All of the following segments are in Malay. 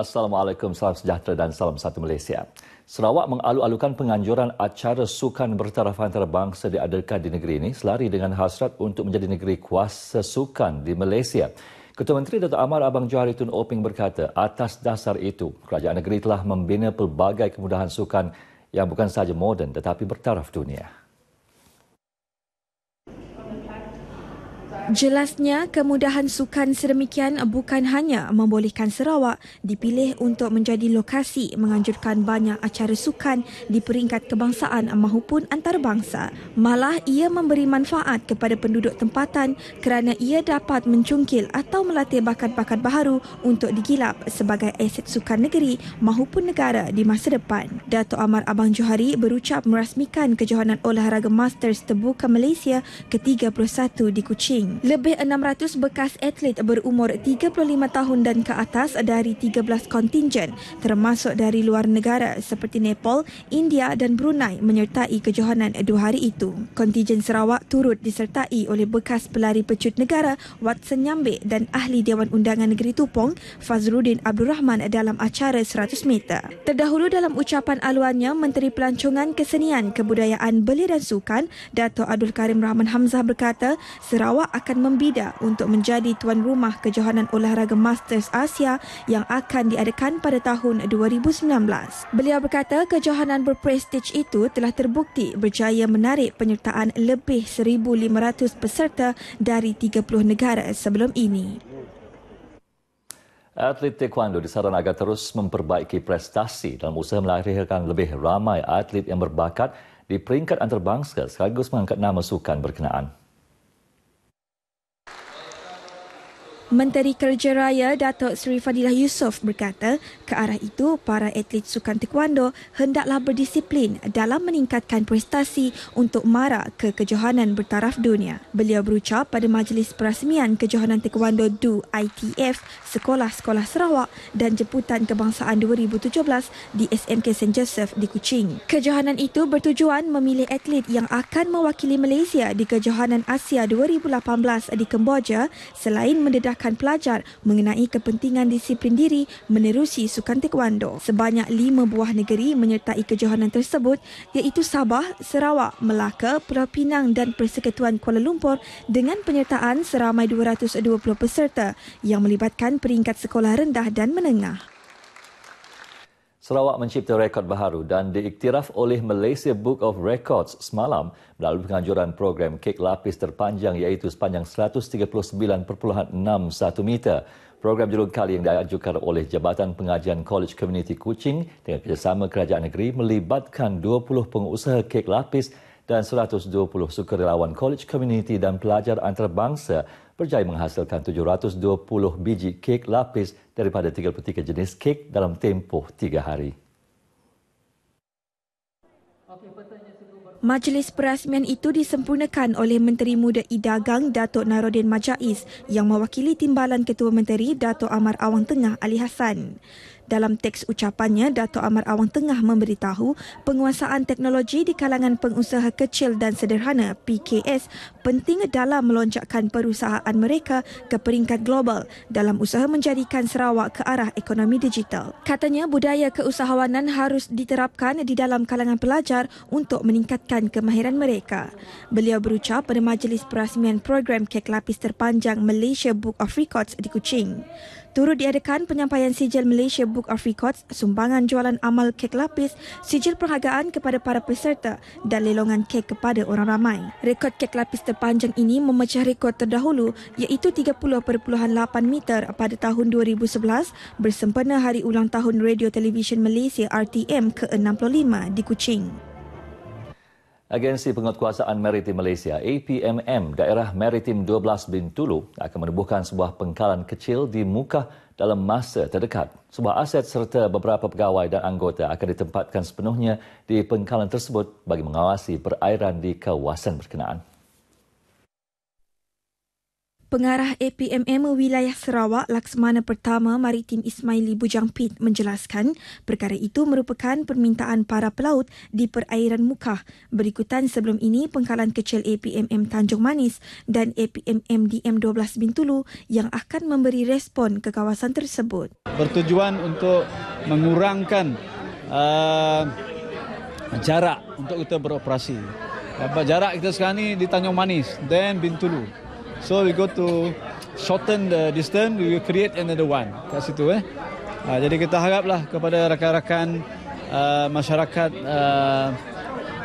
Assalamualaikum, salam sejahtera dan salam satu Malaysia. Sarawak mengalu-alukan penganjuran acara sukan bertaraf antarabangsa diadakan di negeri ini selari dengan hasrat untuk menjadi negeri kuasa sukan di Malaysia. Ketua Menteri Dr. Amar Abang Johari Tun Oping berkata, atas dasar itu, kerajaan negeri telah membina pelbagai kemudahan sukan yang bukan sahaja moden tetapi bertaraf dunia. Jelasnya, kemudahan sukan sedemikian bukan hanya membolehkan Sarawak dipilih untuk menjadi lokasi menganjurkan banyak acara sukan di peringkat kebangsaan maupun antarabangsa. Malah ia memberi manfaat kepada penduduk tempatan kerana ia dapat mencungkil atau melatih bakat-bakat baharu untuk digilap sebagai aset sukan negeri maupun negara di masa depan. Dato' Amar Abang Johari berucap merasmikan kejohanan olahraga Masters Terbuka Malaysia ke-31 di Kuching. Lebih 600 bekas atlet berumur 35 tahun dan ke atas dari 13 kontingen termasuk dari luar negara seperti Nepal, India dan Brunei menyertai kejohanan dua hari itu. Kontingen Sarawak turut disertai oleh bekas pelari pecut negara Watson Nyambe dan ahli Dewan Undangan Negeri Tupong Fazrudin Abdul Rahman dalam acara 100 meter. Terdahulu dalam ucapan aluannya, Menteri Pelancongan Kesenian, Kebudayaan, Belia dan Sukan, Dato' Abdul Karim Rahman Hamzah berkata, Sarawak akan akan membida untuk menjadi tuan rumah kejohanan olahraga Masters Asia yang akan diadakan pada tahun 2019. Beliau berkata kejohanan berprestij itu telah terbukti berjaya menarik penyertaan lebih 1,500 peserta dari 30 negara sebelum ini. Atlet taekwondo disarankan agar terus memperbaiki prestasi dalam usaha melahirkan lebih ramai atlet yang berbakat di peringkat antarabangsa sekaligus mengangkat nama sukan berkenaan. Menteri Kerja Raya Datuk Seri Fadilah Yusof berkata, ke arah itu para atlet sukan taekwondo hendaklah berdisiplin dalam meningkatkan prestasi untuk mara ke kejohanan bertaraf dunia. Beliau berucap pada majlis perasmian kejohanan taekwondo DU ITF Sekolah-Sekolah Sarawak dan Jemputan Kebangsaan 2017 di SMK St. Joseph di Kuching. Kejohanan itu bertujuan memilih atlet yang akan mewakili Malaysia di Kejohanan Asia 2018 di Kemboja selain mendedah mengajarkan pelajar mengenai kepentingan disiplin diri menerusi sukan taekwondo. Sebanyak lima buah negeri menyertai kejohanan tersebut iaitu Sabah, Sarawak, Melaka, Pulau Pinang dan Persekutuan Kuala Lumpur dengan penyertaan seramai 220 peserta yang melibatkan peringkat sekolah rendah dan menengah. Sarawak mencipta rekod baharu dan diiktiraf oleh Malaysia Book of Records semalam melalui penganjuran program kek lapis terpanjang iaitu sepanjang 139.61 meter. Program jalur kali yang diajukan oleh Jabatan Pengajian College Community Kuching dengan kerjasama kerajaan negeri melibatkan 20 pengusaha kek lapis dan 120 sukarelawan college community dan pelajar antarabangsa berjaya menghasilkan 720 biji kek lapis daripada 33 jenis kek dalam tempoh 3 hari. Majlis perasmian itu disempurnakan oleh Menteri Muda Idagang Datuk Narodin Majais yang mewakili timbalan Ketua Menteri Datuk Amar Awang Tengah Ali Hassan. Dalam teks ucapannya, Datuk Amar Awang Tengah memberitahu penguasaan teknologi di kalangan pengusaha kecil dan sederhana PKS penting dalam melonjakkan perusahaan mereka ke peringkat global dalam usaha menjadikan Sarawak ke arah ekonomi digital. Katanya budaya keusahawanan harus diterapkan di dalam kalangan pelajar untuk meningkatkan kemahiran mereka. Beliau berucap pada majlis perasmian program kek lapis terpanjang Malaysia Book of Records di Kuching. Turut diadakan penyampaian sijil Malaysia Book of Records, sumbangan jualan amal kek lapis, sijil perhargaan kepada para peserta dan lelongan kek kepada orang ramai. Rekod kek lapis terpanjang ini memecah rekod terdahulu iaitu 30.8 meter pada tahun 2011 bersempena hari ulang tahun Radio Television Malaysia RTM ke-65 di Kuching. Agensi Penguatkuasaan Maritim Malaysia, APMM, Daerah Maritim 12 Bintulu akan menubuhkan sebuah pengkalan kecil di muka dalam masa terdekat. Sebuah aset serta beberapa pegawai dan anggota akan ditempatkan sepenuhnya di pengkalan tersebut bagi mengawasi perairan di kawasan berkenaan. Pengarah APMM Wilayah Sarawak Laksamana Pertama Maritim Ismaili Bujang menjelaskan perkara itu merupakan permintaan para pelaut di perairan Mukah. Berikutan sebelum ini pengkalan kecil APMM Tanjung Manis dan APMM DM12 Bintulu yang akan memberi respon ke kawasan tersebut. Bertujuan untuk mengurangkan uh, jarak untuk kita beroperasi. Jarak kita sekarang ini di Tanjung Manis dan Bintulu. So we go to shorten the distance, we create another one kat situ eh. Uh, jadi kita haraplah kepada rakan-rakan uh, masyarakat uh, ah,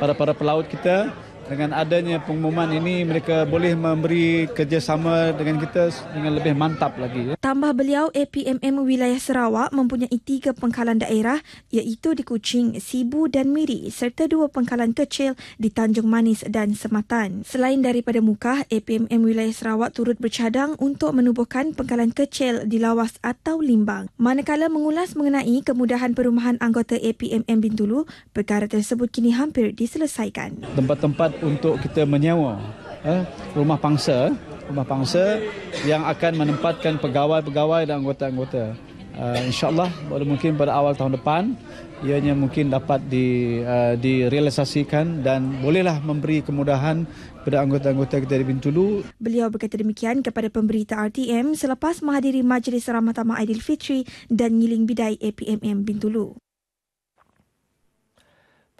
para para pelaut kita dengan adanya pengumuman ini mereka boleh memberi kerjasama dengan kita dengan lebih mantap lagi. Ya. Tambah beliau, APMM wilayah Sarawak mempunyai tiga pengkalan daerah iaitu di Kuching, Sibu dan Miri serta dua pengkalan kecil di Tanjung Manis dan Sematan. Selain daripada muka, APMM wilayah Sarawak turut bercadang untuk menubuhkan pengkalan kecil di Lawas atau Limbang. Manakala mengulas mengenai kemudahan perumahan anggota APMM Bintulu, perkara tersebut kini hampir diselesaikan. Tempat-tempat adalah untuk kita menyewa eh, rumah pangsa eh, rumah pangsa yang akan menempatkan pegawai-pegawai dan anggota-anggota. Uh, InsyaAllah mungkin pada awal tahun depan ianya mungkin dapat di, uh, direalisasikan dan bolehlah memberi kemudahan kepada anggota-anggota kita di Bintulu. Beliau berkata demikian kepada pemberita RTM selepas menghadiri Majlis Ramah Tamah Aidilfitri dan Ngiling Bidai APMM Bintulu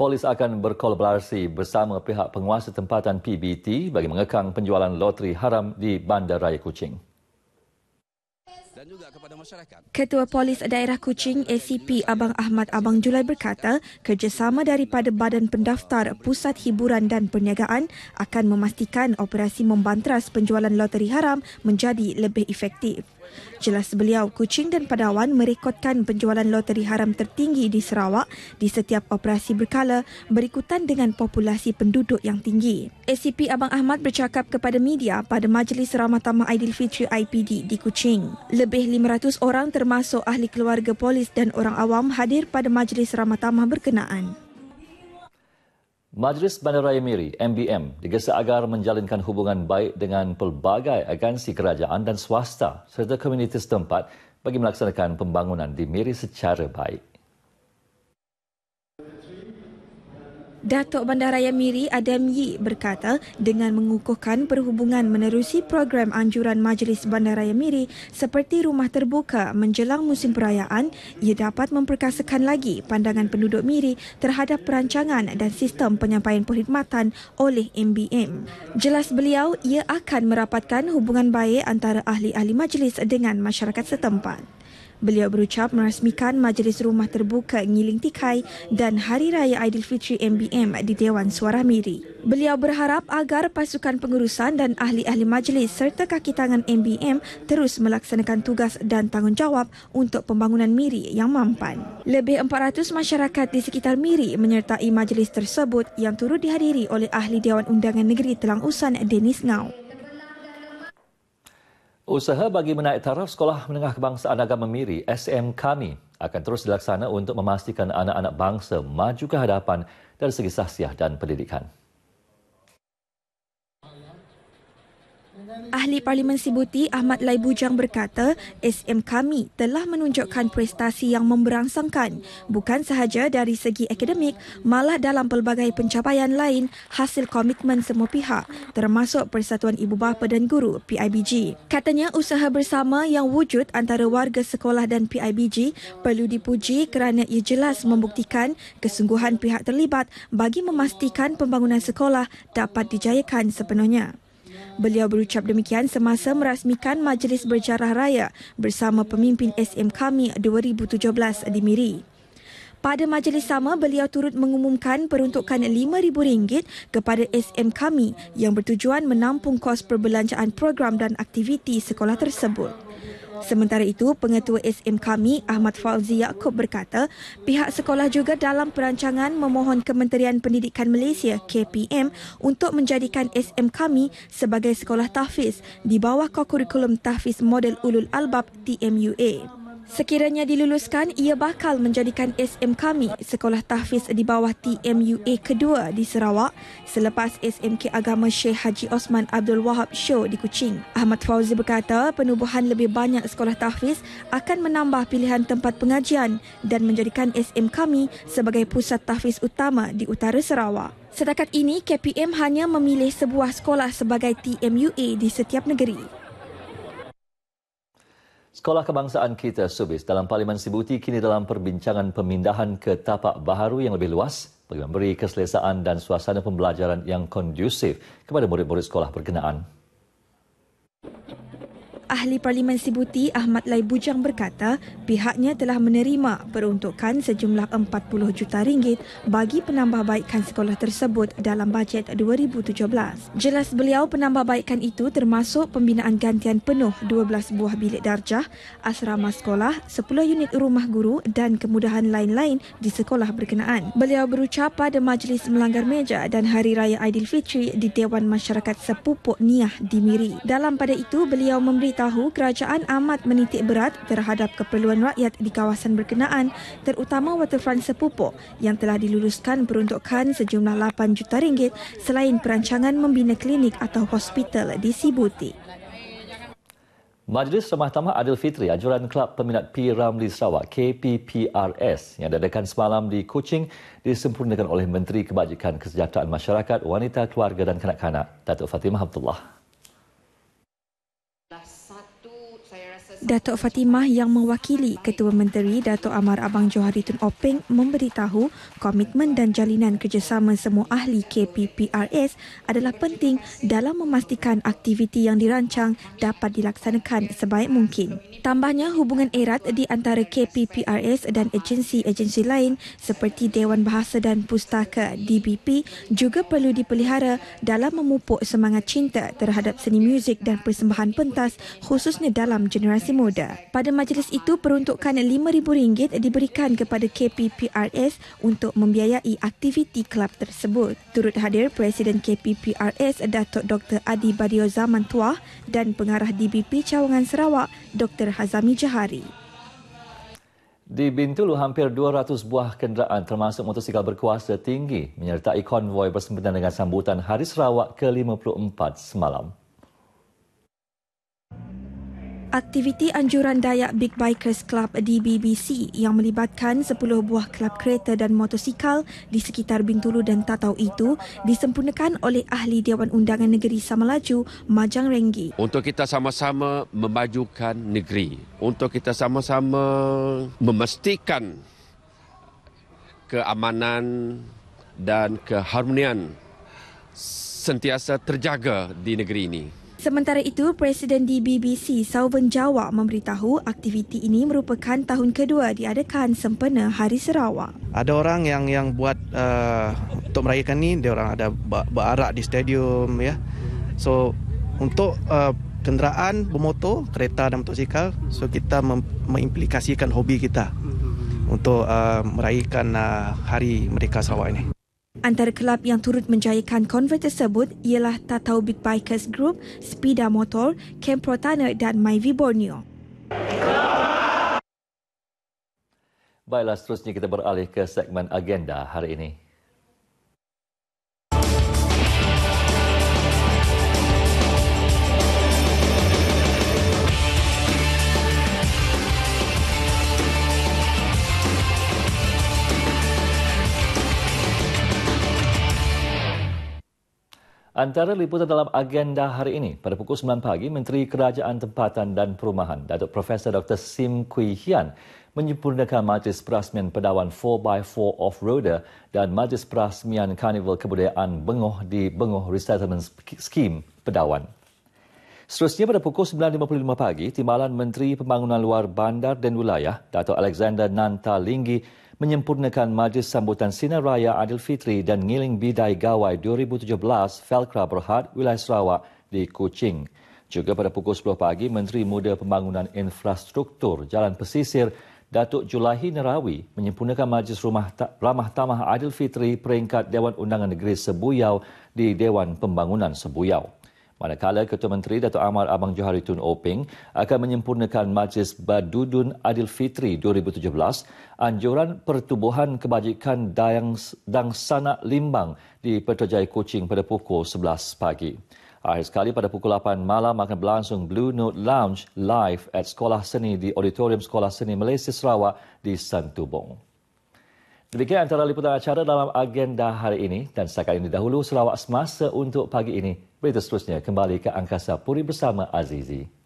polis akan berkolaborasi bersama pihak penguasa tempatan PBT bagi mengekang penjualan loteri haram di Bandaraya Kuching. Ketua Polis Daerah Kuching ACP Abang Ahmad Abang Julai berkata, kerjasama daripada Badan Pendaftar Pusat Hiburan dan Perniagaan akan memastikan operasi membanteras penjualan loteri haram menjadi lebih efektif. Jelas beliau, Kuching dan Padawan merekodkan penjualan loteri haram tertinggi di Sarawak di setiap operasi berkala berikutan dengan populasi penduduk yang tinggi. ACP Abang Ahmad bercakap kepada media pada Majlis Ramah Tamah Aidilfitri IPD di Kuching. Lebih 500 orang termasuk ahli keluarga polis dan orang awam hadir pada Majlis Ramah Tamah berkenaan. Majlis Bandaraya Miri, MBM, digesa agar menjalinkan hubungan baik dengan pelbagai agensi kerajaan dan swasta serta komuniti setempat bagi melaksanakan pembangunan di Miri secara baik. Datuk Bandaraya Miri Adam Yi berkata dengan mengukuhkan perhubungan menerusi program anjuran Majlis Bandaraya Miri seperti rumah terbuka menjelang musim perayaan, ia dapat memperkasakan lagi pandangan penduduk Miri terhadap perancangan dan sistem penyampaian perkhidmatan oleh MBM. Jelas beliau, ia akan merapatkan hubungan baik antara ahli-ahli majlis dengan masyarakat setempat. Beliau berucap merasmikan Majlis Rumah Terbuka Ngiling Tikai dan Hari Raya Aidilfitri MBM di Dewan Suara Miri. Beliau berharap agar pasukan pengurusan dan ahli-ahli majlis serta kaki tangan MBM terus melaksanakan tugas dan tanggungjawab untuk pembangunan Miri yang mampan. Lebih 400 masyarakat di sekitar Miri menyertai majlis tersebut yang turut dihadiri oleh Ahli Dewan Undangan Negeri Telang Usan Denis Ngau. Usaha bagi menaik taraf Sekolah Menengah Kebangsaan Agama Miri SM Kami akan terus dilaksana untuk memastikan anak-anak bangsa maju ke hadapan dari segi sahsiah dan pendidikan. Ahli Parlimen Sibuti Ahmad Lai Bujang berkata, SM kami telah menunjukkan prestasi yang memberangsangkan, bukan sahaja dari segi akademik, malah dalam pelbagai pencapaian lain hasil komitmen semua pihak, termasuk Persatuan Ibu Bapa dan Guru, PIBG. Katanya usaha bersama yang wujud antara warga sekolah dan PIBG perlu dipuji kerana ia jelas membuktikan kesungguhan pihak terlibat bagi memastikan pembangunan sekolah dapat dijayakan sepenuhnya. Beliau berucap demikian semasa merasmikan Majlis Berjarah Raya bersama pemimpin SM kami 2017 di Miri. Pada majlis sama, beliau turut mengumumkan peruntukan RM5,000 kepada SM kami yang bertujuan menampung kos perbelanjaan program dan aktiviti sekolah tersebut. Sementara itu, Pengetua SM kami Ahmad Fauzi Yaakob berkata, pihak sekolah juga dalam perancangan memohon Kementerian Pendidikan Malaysia KPM untuk menjadikan SM kami sebagai sekolah tahfiz di bawah kurikulum tahfiz model ulul albab TMUA. Sekiranya diluluskan, ia bakal menjadikan SM kami sekolah tahfiz di bawah TMUA kedua di Sarawak selepas SMK Agama Syekh Haji Osman Abdul Wahab Show di Kuching. Ahmad Fauzi berkata penubuhan lebih banyak sekolah tahfiz akan menambah pilihan tempat pengajian dan menjadikan SM kami sebagai pusat tahfiz utama di utara Sarawak. Setakat ini, KPM hanya memilih sebuah sekolah sebagai TMUA di setiap negeri. Sekolah Kebangsaan kita Subis dalam Parlimen Sibuti kini dalam perbincangan pemindahan ke tapak baharu yang lebih luas bagi memberi keselesaan dan suasana pembelajaran yang kondusif kepada murid-murid sekolah berkenaan. Ahli Parlimen Sibuti Ahmad Lai Bujang berkata pihaknya telah menerima peruntukan sejumlah RM40 juta ringgit bagi penambahbaikan sekolah tersebut dalam bajet 2017. Jelas beliau penambahbaikan itu termasuk pembinaan gantian penuh 12 buah bilik darjah, asrama sekolah, 10 unit rumah guru dan kemudahan lain-lain di sekolah berkenaan. Beliau berucap pada majlis melanggar meja dan Hari Raya Aidilfitri di Dewan Masyarakat Sepupuk Niah di Miri. Dalam pada itu, beliau memberitahu tahu kerajaan amat menitik berat terhadap keperluan rakyat di kawasan berkenaan terutama waterfront sepupu yang telah diluluskan peruntukan sejumlah 8 juta ringgit selain perancangan membina klinik atau hospital di Sibuti. Majlis Mahkamah Adil Fitri ajuran Kelab Peminat P. Ramli Sarawak KPPRS yang diadakan semalam di Kuching disempurnakan oleh Menteri Kebajikan Kesejahteraan Masyarakat, Wanita, Keluarga dan Kanak-Kanak, Datuk Fatimah Abdullah. Datuk Fatimah yang mewakili Ketua Menteri Datuk Amar Abang Johari Tun Openg memberitahu komitmen dan jalinan kerjasama semua ahli KPPRS adalah penting dalam memastikan aktiviti yang dirancang dapat dilaksanakan sebaik mungkin. Tambahnya hubungan erat di antara KPPRS dan agensi-agensi lain seperti Dewan Bahasa dan Pustaka DBP juga perlu dipelihara dalam memupuk semangat cinta terhadap seni muzik dan persembahan pentas atas khususnya dalam generasi muda. Pada majlis itu, peruntukan RM5,000 diberikan kepada KPPRS untuk membiayai aktiviti kelab tersebut. Turut hadir Presiden KPPRS Datuk Dr. Adi Badio Zaman Tuah dan Pengarah DBP Cawangan Sarawak Dr. Hazami Jahari. Di Bintulu, hampir 200 buah kenderaan termasuk motosikal berkuasa tinggi menyertai konvoy bersempena dengan sambutan Hari Sarawak ke-54 semalam. Aktiviti anjuran Dayak Big Bikers Club DBBC yang melibatkan 10 buah kelab kereta dan motosikal di sekitar Bintulu dan Tatau itu disempurnakan oleh Ahli Dewan Undangan Negeri Samalaju, Majang Renggi. Untuk kita sama-sama memajukan negeri, untuk kita sama-sama memastikan keamanan dan keharmonian sentiasa terjaga di negeri ini. Sementara itu, Presiden di BBC, Sauven Jawa memberitahu aktiviti ini merupakan tahun kedua diadakan sempena Hari Sarawak. Ada orang yang yang buat uh, untuk merayakan ini, dia orang ada berarak di stadium. ya. So, untuk uh, kenderaan bermotor, kereta dan motosikal, so kita mem- mengimplikasikan hobi kita untuk uh, meraihkan uh, Hari Merdeka Sarawak ini. Antara kelab yang turut menjayakan konvoi tersebut ialah Tatau Big Bikers Group, Speeda Motor, Camp Protana dan Myvi Borneo. Baiklah, seterusnya kita beralih ke segmen agenda hari ini. Antara liputan dalam agenda hari ini, pada pukul 9 pagi, Menteri Kerajaan Tempatan dan Perumahan, Datuk Profesor Dr. Sim Kui Hian, menyempurnakan Majlis Perasmian Pedawan 4x4 Off-Roader dan Majlis Perasmian Karnival Kebudayaan Bengoh di Bengoh Resettlement Scheme Pedawan. Seterusnya pada pukul 9.55 pagi, Timbalan Menteri Pembangunan Luar Bandar dan Wilayah, Dato' Alexander Nanta Linggi, menyempurnakan Majlis Sambutan Sinar Raya Adil Fitri dan Ngiling Bidai Gawai 2017 Felkra Berhad, Wilayah Sarawak di Kuching. Juga pada pukul 10 pagi, Menteri Muda Pembangunan Infrastruktur Jalan Pesisir, Datuk Julahi Nerawi menyempurnakan Majlis Rumah Ta- Ramah Tamah Adil Fitri peringkat Dewan Undangan Negeri Sebuyau di Dewan Pembangunan Sebuyau. Manakala Ketua Menteri Datuk Amar Abang Johari Tun Oping akan menyempurnakan Majlis Badudun Adil Fitri 2017 anjuran pertubuhan kebajikan Dayang Dang Sanak Limbang di Pertajai Kuching pada pukul 11 pagi. Akhir sekali pada pukul 8 malam akan berlangsung Blue Note Lounge live at Sekolah Seni di Auditorium Sekolah Seni Malaysia Sarawak di Santubong. Demikian antara liputan acara dalam agenda hari ini dan setakat ini dahulu selawat semasa untuk pagi ini. Berita seterusnya kembali ke Angkasa Puri bersama Azizi.